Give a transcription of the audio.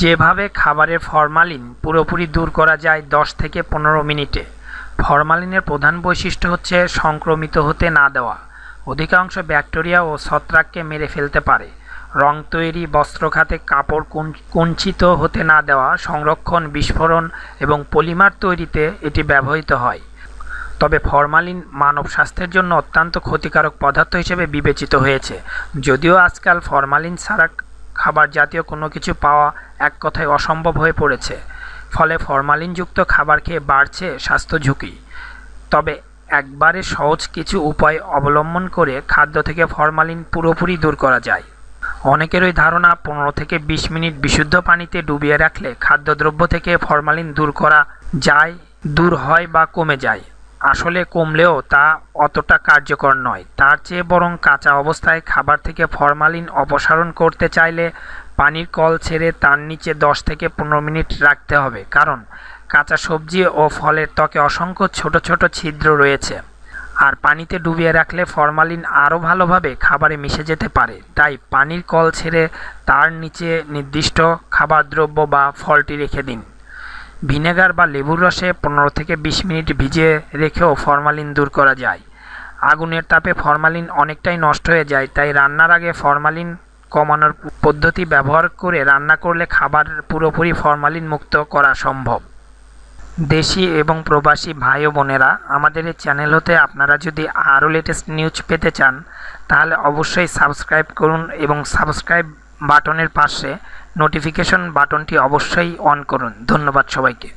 যেভাবে খাবারের ফরমালিন পুরোপুরি দূর করা যায় 10 থেকে পনেরো মিনিটে ফরমালিনের প্রধান বৈশিষ্ট্য হচ্ছে সংক্রমিত হতে না দেওয়া অধিকাংশ ব্যাকটেরিয়া ও ছত্রাককে মেরে ফেলতে পারে রং তৈরি বস্ত্র খাতে কাপড় কুঞ্চিত হতে না দেওয়া সংরক্ষণ বিস্ফোরণ এবং পলিমার তৈরিতে এটি ব্যবহৃত হয় তবে ফরমালিন মানব স্বাস্থ্যের জন্য অত্যন্ত ক্ষতিকারক পদার্থ হিসেবে বিবেচিত হয়েছে যদিও আজকাল ফরমালিন ছাড়া খাবার জাতীয় কোনো কিছু পাওয়া এক কথায় অসম্ভব হয়ে পড়েছে ফলে ফরমালিনযুক্ত খাবার খেয়ে বাড়ছে স্বাস্থ্য ঝুঁকি তবে একবারে সহজ কিছু উপায় অবলম্বন করে খাদ্য থেকে ফরমালিন পুরোপুরি দূর করা যায় অনেকেরই ধারণা পনেরো থেকে ২০ মিনিট বিশুদ্ধ পানিতে ডুবিয়ে রাখলে খাদ্যদ্রব্য থেকে ফরমালিন দূর করা যায় দূর হয় বা কমে যায় আসলে কমলেও তা অতটা কার্যকর নয় তার চেয়ে বরং কাঁচা অবস্থায় খাবার থেকে ফরমালিন অপসারণ করতে চাইলে পানির কল ছেড়ে তার নিচে 10 থেকে পনেরো মিনিট রাখতে হবে কারণ কাঁচা সবজি ও ফলের ত্বকে অসংখ্য ছোট ছোট ছিদ্র রয়েছে আর পানিতে ডুবিয়ে রাখলে ফরমালিন আরও ভালোভাবে খাবারে মিশে যেতে পারে তাই পানির কল ছেড়ে তার নিচে নির্দিষ্ট খাবার দ্রব্য বা ফলটি রেখে দিন ভিনেগার বা লেবুর রসে পনেরো থেকে বিশ মিনিট ভিজিয়ে রেখেও ফরমালিন দূর করা যায় আগুনের তাপে ফরমালিন অনেকটাই নষ্ট হয়ে যায় তাই রান্নার আগে ফরমালিন কমানোর পদ্ধতি ব্যবহার করে রান্না করলে খাবার পুরোপুরি ফরমালিন মুক্ত করা সম্ভব দেশি এবং প্রবাসী ভাই ও বোনেরা আমাদের এই চ্যানেল হতে আপনারা যদি আরও লেটেস্ট নিউজ পেতে চান তাহলে অবশ্যই সাবস্ক্রাইব করুন এবং সাবস্ক্রাইব বাটনের পাশে নোটিফিকেশন বাটনটি অবশ্যই অন করুন ধন্যবাদ সবাইকে